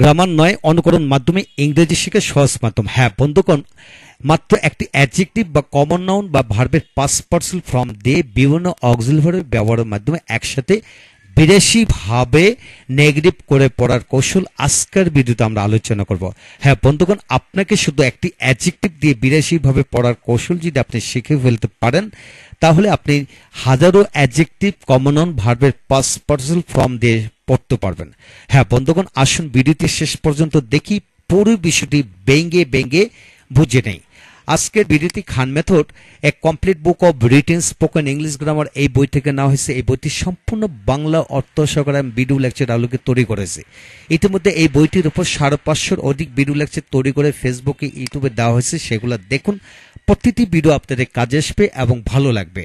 grammar নয় অনুকরণ মাধ্যমে ইংরেজি শিখে সহজ মাধ্যম হ্যাঁ বন্ধুগণ মাত্র একটি অ্যাডজেক্টিভ বা কমন নাউন বা ভার্বের পাস পার্সেল ফর্ম দিয়ে বিভিন্ন অক্সিলভারের ব্যবহারের মাধ্যমে একসাথে বিদেশিভাবে নেগেটিভ করে পড়ার কৌশল আজকের ভিডিওতে আমরা আলোচনা করব হ্যাঁ বন্ধুগণ আপনাকে শুধু একটি অ্যাডজেক্টিভ দিয়ে বিদেশিভাবে পড়ার কৌশল যদি আপনি শিখে ফেলতে পারেন তাহলে আপনি হাজারো অ্যাডজেক্টিভ কমনন ভার্বের পাস পার্সেল ফর্ম দিয়ে পড়তে পারবেন হ্যাঁ বন্ধুগণ আসুন ভিডিওটি শেষ পর্যন্ত দেখি পুরো বিষয়টি বেঙ্গে বেঙ্গে বুঝে নেই আজকের বিরতি Khan method a complete book of written spoken English grammar এই বই থেকে নেওয়া হয়েছে এই বইটি সম্পূর্ণ বাংলা অর্থ সহকারে আমি লেকচার আলোকে তৈরি করেছি ইতিমধ্যে এই বইটির উপর সাড়ে পাঁচশোর অধিক বিডিও লেকচার তৈরি করে ফেসবুকে ইউটিউবে দেওয়া হয়েছে সেগুলো দেখুন প্রতিটি ভিডিও আপনাদের কাজে আসবে এবং ভালো লাগবে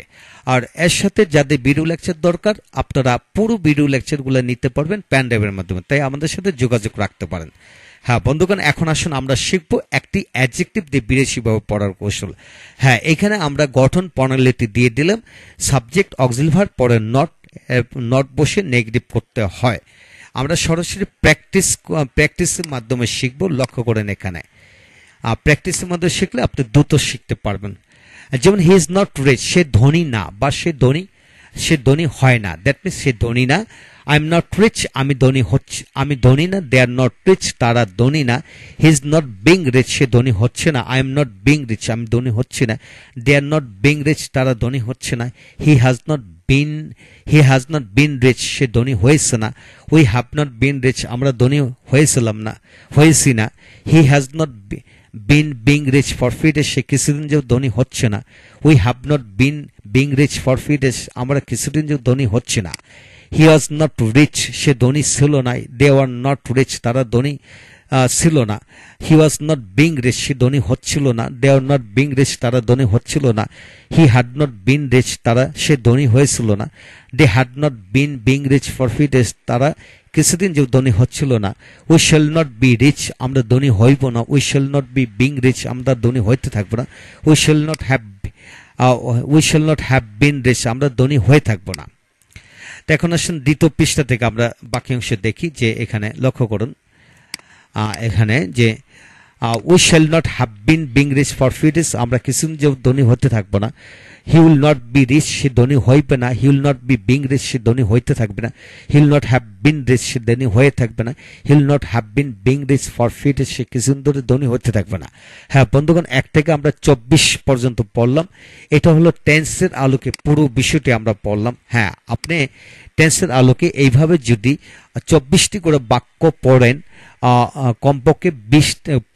আর এর সাথে যাদের ভিডিও লেকচার দরকার আপনারা পুরো ভিডিও লেকচারগুলো নিতে পারবেন প্যান্ডেবের মাধ্যমে তাই আমাদের সাথে যোগাযোগ রাখতে পারেন হ্যাঁ বন্ধুগণ এখন আসুন আমরা শিখব একটি অ্যাডজেক্টিভ দিয়ে বিদেশি ভাবে পড়ার কৌশল হ্যাঁ এখানে আমরা গঠন প্রণালীটি দিয়ে দিলাম সাবজেক্ট অক্সিলভার পরে নট নট বসে নেগেটিভ করতে হয় আমরা সরাসরি প্র্যাকটিস প্র্যাকটিসের মাধ্যমে শিখব লক্ষ্য করেন এখানে প্র্যাকটিসের মাধ্যমে শিখলে আপনি দ্রুত শিখতে পারবেন যেমন হি ইজ নট রিচ সে ধনী না বা সে ধনী সে ধনী হয় না দ্যাট মিনস সে ধনী না আই এম নট রিচ আমি ধনী হচ্ছে আমি ধনী না দে আর নট রিচ তারা ধনী না he is not being rich সে ধনী হচ্ছে না I am not being rich আমি ধনী হচ্ছে না they are not being rich তারা ধনী হচ্ছে না he has not been he has not been rich সে ধনী হয়েছে না we have not been rich আমরা ধনী হয়েছিলাম না হয়েছি না he has not been being rich for few days সে কিছুদিন যে ধনী হচ্ছে না we have not been being rich for few days আমরা কিছুদিন যে ধনী হচ্ছে না হি ওয়াজ নট রিচ সে ধনী ছিল নাই দে ওয়ার নট রিচ তারা ধনী ছিল না he was not being rich সে ধনী হচ্ছিল না they are not being rich তারা ধনী হচ্ছিল না he had not been rich তারা সে ধনী হয়েছিল না they had not been being rich for few days তারা কিছুদিন যে ধনী হচ্ছিল না we shall not be rich আমরা ধনী হইব না we shall not be being rich আমরা ধনী হইতে থাকবো না we shall not have we shall not have been rich আমরা ধনী হয়ে থাকবো না এখন আসেন দ্বিতীয় পৃষ্ঠা থেকে আমরা বাকি অংশে দেখি যে এখানে লক্ষ্য করুন এখানে যে we shall not have been being rich for few days আমরা কিছুদিন যে ধনী হতে থাকবো না he will not be rich সে ধনী হইবে না he will not be being rich সে ধনী হইতে থাকবে না he will not have been rich সে দেনি হয়ে থাকবে না he'll not have been being rich for few সে কিছুদিন ধরে ধনী হতে থাকবে না হ্যাঁ বন্ধুগণ এক থেকে আমরা চব্বিশ পর্যন্ত পড়লাম এটা হলো টেন্সের আলোকে পুরো বিষয়টি আমরা পড়লাম হ্যাঁ আপনি টেন্সের আলোকে এইভাবে যদি চব্বিশটি করে বাক্য পড়েন কমপক্ষে বিশ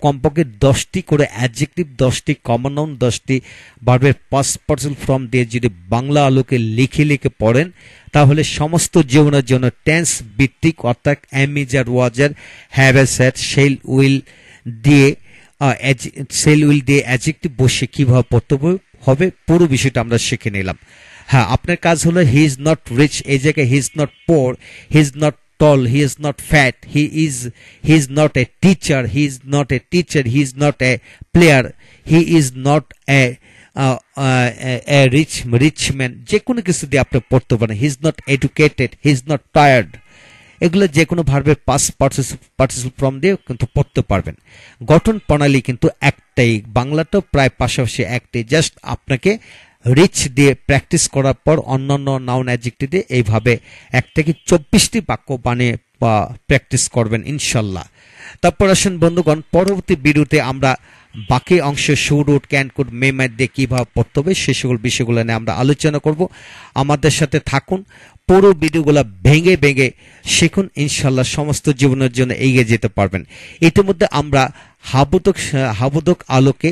কমপক্ষে দশটি করে অ্যাডজেক্টিভ দশটি কমনাউন দশটি বার্বের পাস পার্সেল ফর্ম দিয়ে যদি বাংলা আলোকে লিখে লিখে পড়েন তাহলে সমস্ত জীবনের জন্য টেন্স ভিত্তিক অর্থাৎ am is are was were have a set shall will দিয়ে সেল উইল দিয়ে অ্যাজেক্টিভ বসে কীভাবে পড়তে হবে পুরো বিষয়টা আমরা শিখে নিলাম হ্যাঁ আপনার কাজ হলো হি ইজ নট রিচ এই জায়গায় he is not poor he is not tall he is not fat he is he is not a teacher he is not a teacher he is not a player he is not a rich rich man যে কোনো কিছু দিয়ে আপনি পড়তে পারেন he is not educated he is not tired এগুলো যে কোনো ভার্বের পাস পার্টিস ফর্ম দিয়ে কিন্তু পড়তে পারবেন গঠন প্রণালী কিন্তু একটাই বাংলাটাও প্রায় পাশাপাশি একটাই জাস্ট আপনাকে রিচ দিয়ে প্র্যাকটিস করার পর অন্যান্য নাউন অ্যাজিক্টি দিয়ে এইভাবে এক থেকে চব্বিশটি বাক্য বানিয়ে প্র্যাকটিস করবেন ইনশাল্লাহ তারপর আসেন বন্ধুগণ পরবর্তী বিরুতে আমরা বাকি অংশ সুর উট ক্যান কুড মে দিয়ে কীভাবে পড়তে হবে সে সকল বিষয়গুলো নিয়ে আমরা আলোচনা করব আমাদের সাথে থাকুন পুরো ভিডিওগুলো ভেঙে ভেঙে শিখুন ইনশাল্লাহ সমস্ত জীবনের জন্য এগিয়ে যেতে পারবেন ইতিমধ্যে আমরা হাবুদক হাবুদক আলোকে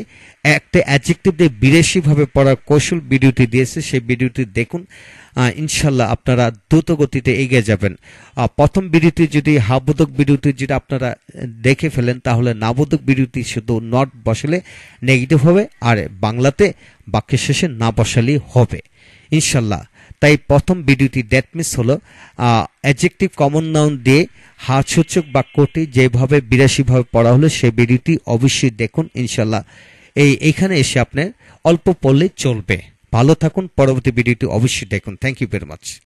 একটা অ্যাডজেক্টিভ দিয়ে বিদেশিভাবে পড়ার কৌশল ভিডিওটি দিয়েছে সেই ভিডিওটি দেখুন ইনশাল্লাহ আপনারা দ্রুত গতিতে এগিয়ে যাবেন প্রথম ভিডিওটি যদি হাবুদক ভিডিওটি যদি আপনারা দেখে ফেলেন তাহলে নাবুদক ভিডিওটি শুধু নট বসালে নেগেটিভ হবে আর বাংলাতে বাক্যের শেষে না বসালেই হবে ইনশাল্লাহ তাই প্রথম ভিডিওটি মিস হলো অ্যাডজেক্টিভ কমন নাউন দিয়ে হাতসূচক বাক্যটি যেভাবে বিরাশিভাবে পড়া হলো সেই ভিডিওটি অবশ্যই দেখুন ইনশাল্লাহ এই এখানে এসে আপনার অল্প পড়লে চলবে ভালো থাকুন পরবর্তী ভিডিওটি অবশ্যই দেখুন থ্যাংক ইউ ভেরি মাচ